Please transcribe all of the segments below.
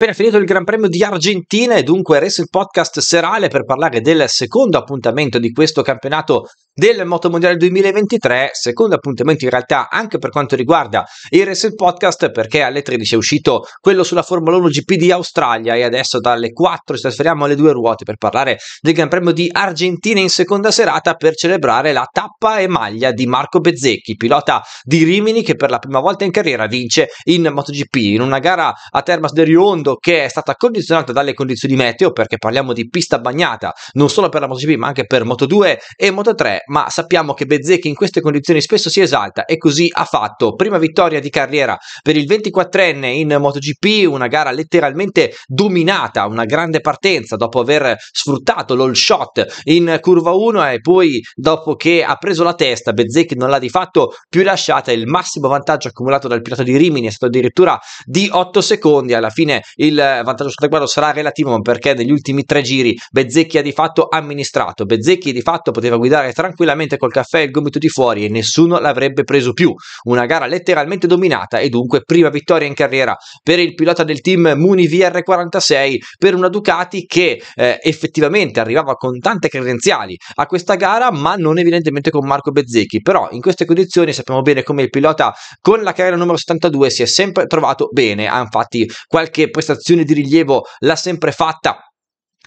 appena finito il Gran Premio di Argentina e dunque il Podcast serale per parlare del secondo appuntamento di questo campionato del Motomondiale 2023, secondo appuntamento in realtà anche per quanto riguarda il Racing Podcast perché alle 13 è uscito quello sulla Formula 1 GP di Australia e adesso dalle 4 ci trasferiamo alle due ruote per parlare del Gran Premio di Argentina in seconda serata per celebrare la tappa e maglia di Marco Bezzecchi, pilota di Rimini che per la prima volta in carriera vince in MotoGP in una gara a Termas del Riondo che è stata condizionata dalle condizioni meteo perché parliamo di pista bagnata non solo per la MotoGP ma anche per Moto2 e Moto3 ma sappiamo che Bezzecchi in queste condizioni spesso si esalta e così ha fatto. Prima vittoria di carriera per il 24enne in MotoGP, una gara letteralmente dominata, una grande partenza dopo aver sfruttato l'all shot in curva 1 e poi dopo che ha preso la testa Bezzecchi non l'ha di fatto più lasciata, il massimo vantaggio accumulato dal pilota di Rimini è stato addirittura di 8 secondi, alla fine il vantaggio sul traguardo sarà relativo perché negli ultimi tre giri Bezzecchi ha di fatto amministrato, Bezzecchi di fatto poteva guidare tranquillamente tranquillamente col caffè e il gomito di fuori e nessuno l'avrebbe preso più. Una gara letteralmente dominata e dunque prima vittoria in carriera per il pilota del team Muni VR46 per una Ducati che eh, effettivamente arrivava con tante credenziali a questa gara, ma non evidentemente con Marco Bezzecchi. Però in queste condizioni sappiamo bene come il pilota con la carriera numero 72 si è sempre trovato bene, ha infatti qualche prestazione di rilievo l'ha sempre fatta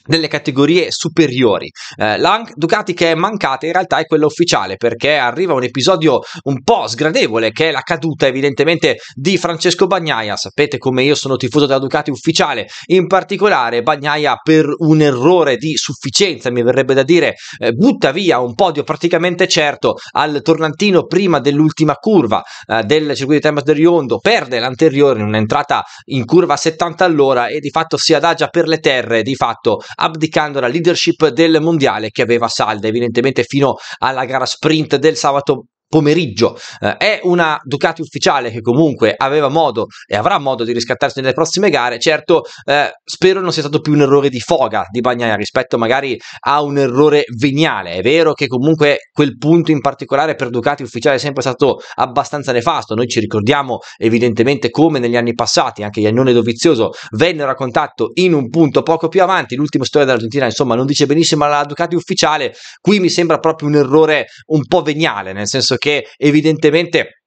delle categorie superiori. Eh, la Ducati che è mancata in realtà è quella ufficiale perché arriva un episodio un po' sgradevole che è la caduta evidentemente di Francesco Bagnaia. Sapete come io sono tifoso della Ducati ufficiale, in particolare Bagnaia per un errore di sufficienza, mi verrebbe da dire, eh, butta via un podio praticamente certo al tornantino prima dell'ultima curva eh, del circuito di Temas del Riondo, perde l'anteriore in un'entrata in curva a 70 all'ora e di fatto si adagia per le terre, di fatto abdicando la leadership del mondiale che aveva salda evidentemente fino alla gara sprint del sabato pomeriggio. Eh, è una Ducati ufficiale che comunque aveva modo e avrà modo di riscattarsi nelle prossime gare. Certo, eh, spero non sia stato più un errore di foga di Bagnaia rispetto magari a un errore veniale. È vero che comunque quel punto in particolare per Ducati ufficiale è sempre stato abbastanza nefasto. Noi ci ricordiamo evidentemente come negli anni passati anche Iannone Dovizioso vennero a contatto in un punto poco più avanti. L'ultima storia dell'Argentina, insomma, non dice benissimo la Ducati ufficiale. Qui mi sembra proprio un errore un po' veniale, nel senso che evidentemente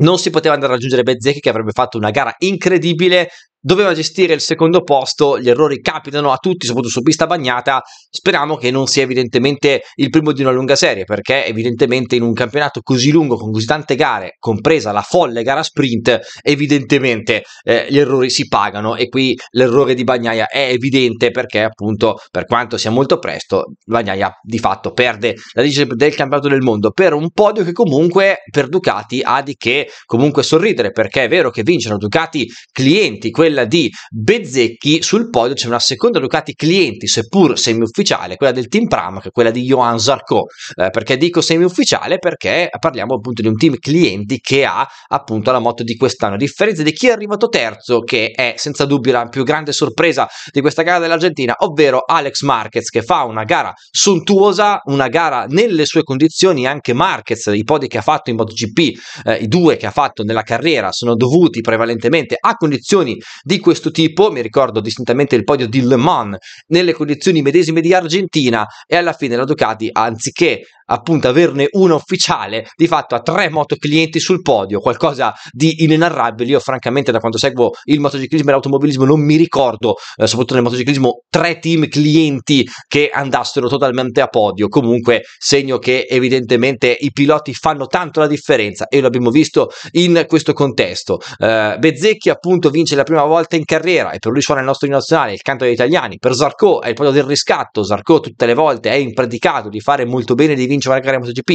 non si poteva andare a raggiungere Bezzecchi che avrebbe fatto una gara incredibile doveva gestire il secondo posto, gli errori capitano a tutti, soprattutto su pista bagnata, speriamo che non sia evidentemente il primo di una lunga serie, perché evidentemente in un campionato così lungo, con così tante gare, compresa la folle gara sprint, evidentemente eh, gli errori si pagano e qui l'errore di Bagnaia è evidente perché appunto per quanto sia molto presto, Bagnaia di fatto perde la legge del campionato del mondo per un podio che comunque per Ducati ha di che comunque sorridere, perché è vero che vincono Ducati clienti, quelli quella di Bezzecchi, sul podio c'è una seconda Ducati clienti, seppur semiufficiale, quella del team Pramac, quella di Johan Zarco. Eh, perché dico semiufficiale? Perché parliamo appunto di un team clienti che ha appunto la moto di quest'anno, a differenza di chi è arrivato terzo, che è senza dubbio la più grande sorpresa di questa gara dell'Argentina, ovvero Alex Marquez, che fa una gara sontuosa, una gara nelle sue condizioni, anche Marquez, i podi che ha fatto in MotoGP, eh, i due che ha fatto nella carriera, sono dovuti prevalentemente a condizioni di questo tipo, mi ricordo distintamente il podio di Le Mans, nelle condizioni medesime di Argentina e alla fine la Ducati, anziché appunto averne una ufficiale di fatto a tre motoclienti sul podio, qualcosa di inenarrabile. Io, francamente, da quando seguo il motociclismo e l'automobilismo, non mi ricordo, eh, soprattutto nel motociclismo, tre team clienti che andassero totalmente a podio. Comunque, segno che evidentemente i piloti fanno tanto la differenza e lo abbiamo visto in questo contesto. Eh, Bezzecchi, appunto, vince la prima volta in carriera e per lui suona il nostro nazionale, il canto degli italiani. Per Zarco è il podio del riscatto. Zarco, tutte le volte, è impredicato di fare molto bene di vincere în ceva care am să GP.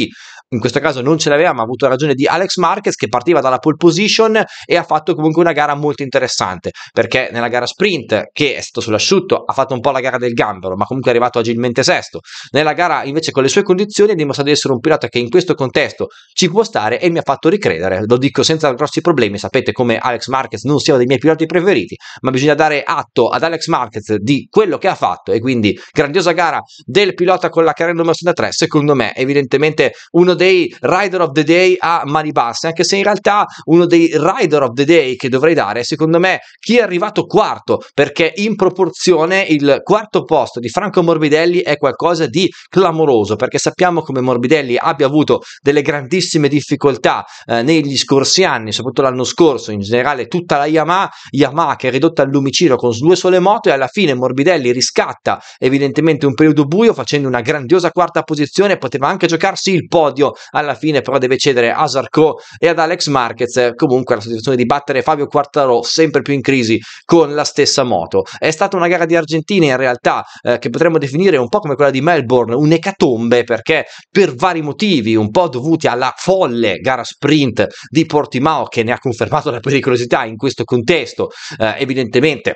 in questo caso non ce l'aveva ma ha avuto ragione di Alex Marquez che partiva dalla pole position e ha fatto comunque una gara molto interessante perché nella gara sprint che è stato sull'asciutto ha fatto un po' la gara del gambero ma comunque è arrivato agilmente sesto nella gara invece con le sue condizioni ha dimostrato di essere un pilota che in questo contesto ci può stare e mi ha fatto ricredere lo dico senza grossi problemi sapete come Alex Marquez non sia uno dei miei piloti preferiti ma bisogna dare atto ad Alex Marquez di quello che ha fatto e quindi grandiosa gara del pilota con la carriera numero 63 secondo me evidentemente uno dei rider of the day a mani basse, anche se in realtà uno dei rider of the day che dovrei dare, secondo me, chi è arrivato quarto, perché in proporzione il quarto posto di Franco Morbidelli è qualcosa di clamoroso, perché sappiamo come Morbidelli abbia avuto delle grandissime difficoltà eh, negli scorsi anni, soprattutto l'anno scorso, in generale tutta la Yamaha, Yamaha che è ridotta al lumicino con due sole moto e alla fine Morbidelli riscatta evidentemente un periodo buio facendo una grandiosa quarta posizione, poteva anche giocarsi il podio Ronaldo alla fine però deve cedere a Zarco e ad Alex Marquez comunque la situazione di battere Fabio Quartaro sempre più in crisi con la stessa moto è stata una gara di Argentina in realtà eh, che potremmo definire un po' come quella di Melbourne un'ecatombe perché per vari motivi un po' dovuti alla folle gara sprint di Portimao che ne ha confermato la pericolosità in questo contesto eh, evidentemente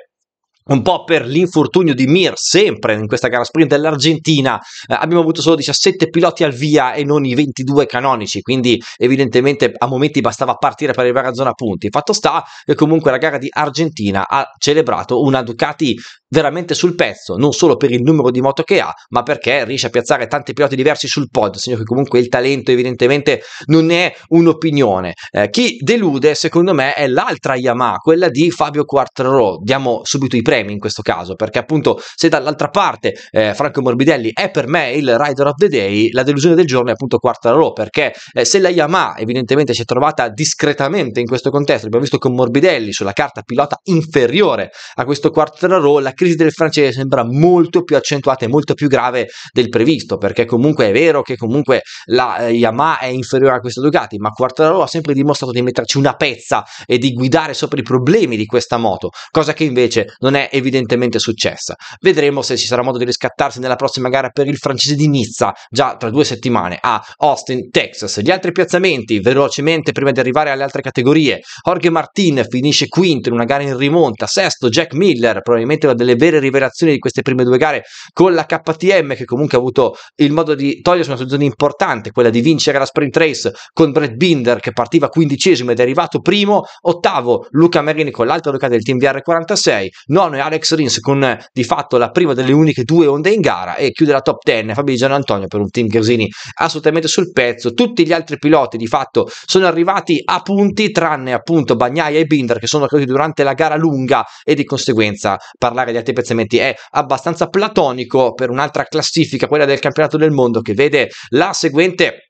un po' per l'infortunio di Mir, sempre in questa gara sprint dell'Argentina, eh, abbiamo avuto solo 17 piloti al via e non i 22 canonici, quindi evidentemente a momenti bastava partire per arrivare a zona punti. Fatto sta che comunque la gara di Argentina ha celebrato una Ducati veramente sul pezzo, non solo per il numero di moto che ha, ma perché riesce a piazzare tanti piloti diversi sul pod, segno che comunque il talento evidentemente non è un'opinione. Eh, chi delude secondo me è l'altra Yamaha, quella di Fabio Quartaro. Diamo subito i premi temi in questo caso, perché appunto se dall'altra parte eh, Franco Morbidelli è per me il rider of the day, la delusione del giorno è appunto Quartararo, perché eh, se la Yamaha evidentemente si è trovata discretamente in questo contesto, abbiamo visto con Morbidelli sulla carta pilota inferiore a questo Quartararo, la crisi del francese sembra molto più accentuata e molto più grave del previsto, perché comunque è vero che comunque la eh, Yamaha è inferiore a questo Ducati, ma Quartararo ha sempre dimostrato di metterci una pezza e di guidare sopra i problemi di questa moto, cosa che invece non è è evidentemente successa. Vedremo se ci sarà modo di riscattarsi nella prossima gara per il francese di Nizza, già tra due settimane a Austin, Texas. Gli altri piazzamenti, velocemente prima di arrivare alle altre categorie, Jorge Martin finisce quinto in una gara in rimonta, sesto Jack Miller, probabilmente una delle vere rivelazioni di queste prime due gare con la KTM che comunque ha avuto il modo di togliersi una situazione importante, quella di vincere la sprint race con Brad Binder che partiva quindicesimo ed è arrivato primo, ottavo Luca Merini con l'altra Luca del team VR46, nono Milano e Alex Rins con eh, di fatto la prima delle uniche due onde in gara e chiude la top 10 Fabio Gian Antonio per un team Gresini assolutamente sul pezzo. Tutti gli altri piloti di fatto sono arrivati a punti tranne appunto Bagnaia e Binder che sono caduti durante la gara lunga e di conseguenza parlare di altri piazzamenti è abbastanza platonico per un'altra classifica, quella del campionato del mondo che vede la seguente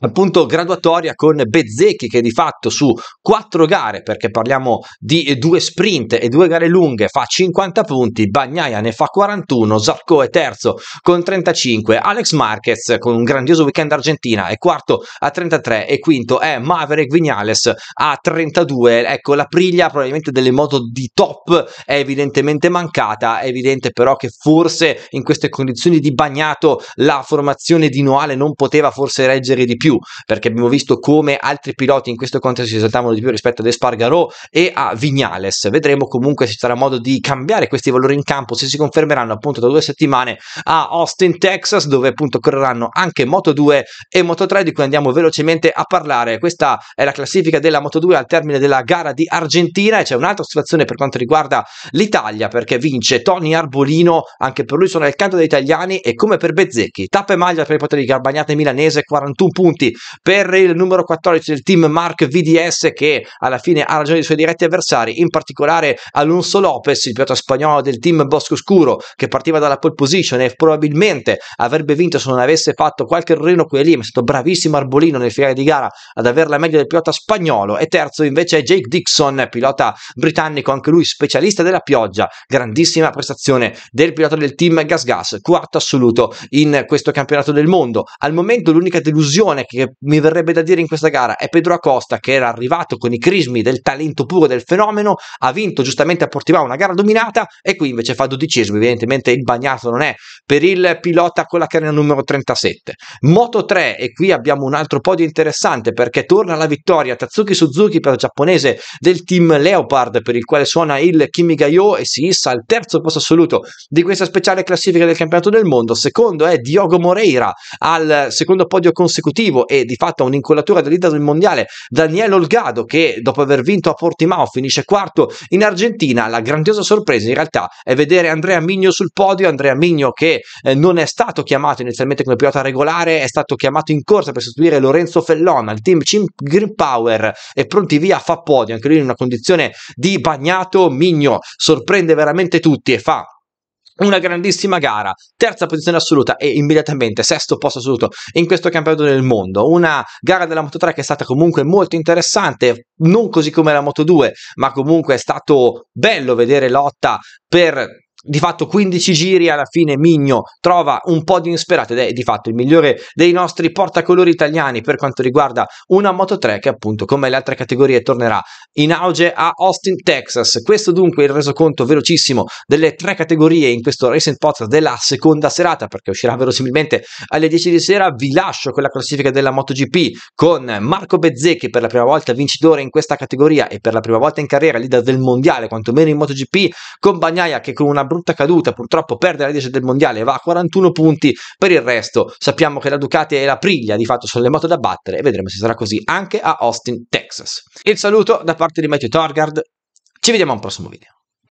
appunto graduatoria con Bezzecchi che di fatto su quattro gare perché parliamo di due sprint e due gare lunghe fa 50 punti Bagnaia ne fa 41 Zarco è terzo con 35 Alex Marquez con un grandioso weekend argentina è quarto a 33 e quinto è Maverick Vignales a 32 ecco la priglia probabilmente delle moto di top è evidentemente mancata è evidente però che forse in queste condizioni di bagnato la formazione di Noale non poteva forse reggere di più più, perché abbiamo visto come altri piloti in questo contesto si esaltavano di più rispetto ad Espargaro e a Vignales. Vedremo comunque se ci sarà modo di cambiare questi valori in campo, se si confermeranno appunto da due settimane a Austin, Texas, dove appunto correranno anche Moto 2 e Moto 3, di cui andiamo velocemente a parlare. Questa è la classifica della Moto 2 al termine della gara di Argentina e c'è un'altra situazione per quanto riguarda l'Italia, perché vince Tony Arbolino, anche per lui sono nel canto degli italiani e come per Bezzecchi, tappa e maglia per i poteri Garbagnate milanese, 41 punti punti per il numero 14 del team Mark VDS che alla fine ha ragione i suoi diretti avversari, in particolare Alonso Lopez, il pilota spagnolo del team Bosco Scuro che partiva dalla pole position e probabilmente avrebbe vinto se non avesse fatto qualche errorino qui e lì, ma è stato bravissimo Arbolino nel finale di gara ad la meglio del pilota spagnolo e terzo invece è Jake Dixon, pilota britannico, anche lui specialista della pioggia, grandissima prestazione del pilota del team Gas Gas, quarto assoluto in questo campionato del mondo. Al momento l'unica delusione che mi verrebbe da dire in questa gara è Pedro Acosta che era arrivato con i crismi del talento puro del fenomeno, ha vinto giustamente a Portimao una gara dominata e qui invece fa dodicesimo, evidentemente il bagnato non è per il pilota con la carriera numero 37. Moto 3 e qui abbiamo un altro podio interessante perché torna la vittoria Tatsuki Suzuki per il giapponese del team Leopard per il quale suona il Kimi Kimigayo e si issa al terzo posto assoluto di questa speciale classifica del campionato del mondo, secondo è Diogo Moreira al secondo podio consecutivo decisivo e di fatto un'incollatura da leader del mondiale Daniel Olgado che dopo aver vinto a Portimao finisce quarto in Argentina la grandiosa sorpresa in realtà è vedere Andrea Migno sul podio Andrea Migno che eh, non è stato chiamato inizialmente come pilota regolare è stato chiamato in corsa per sostituire Lorenzo Fellon al team Cim Green Power e pronti via fa podio anche lui in una condizione di bagnato Migno sorprende veramente tutti e fa una grandissima gara, terza posizione assoluta e immediatamente sesto posto assoluto in questo campionato del mondo, una gara della Moto3 che è stata comunque molto interessante, non così come la Moto2, ma comunque è stato bello vedere lotta per di fatto 15 giri alla fine Migno trova un po' di insperato ed è di fatto il migliore dei nostri portacolori italiani per quanto riguarda una Moto 3 che appunto come le altre categorie tornerà in auge a Austin Texas questo dunque è il resoconto velocissimo delle tre categorie in questo recent Podcast della seconda serata perché uscirà verosimilmente alle 10 di sera vi lascio con la classifica della MotoGP con Marco Bezzecchi per la prima volta vincitore in questa categoria e per la prima volta in carriera leader del mondiale quantomeno in MotoGP con Bagnaia che con una brutta brutta caduta, purtroppo perde la 10 del mondiale, va a 41 punti, per il resto sappiamo che la Ducati e la Priglia di fatto sono le moto da battere e vedremo se sarà così anche a Austin, Texas. Il saluto da parte di Matthew Torgard, ci vediamo al prossimo video.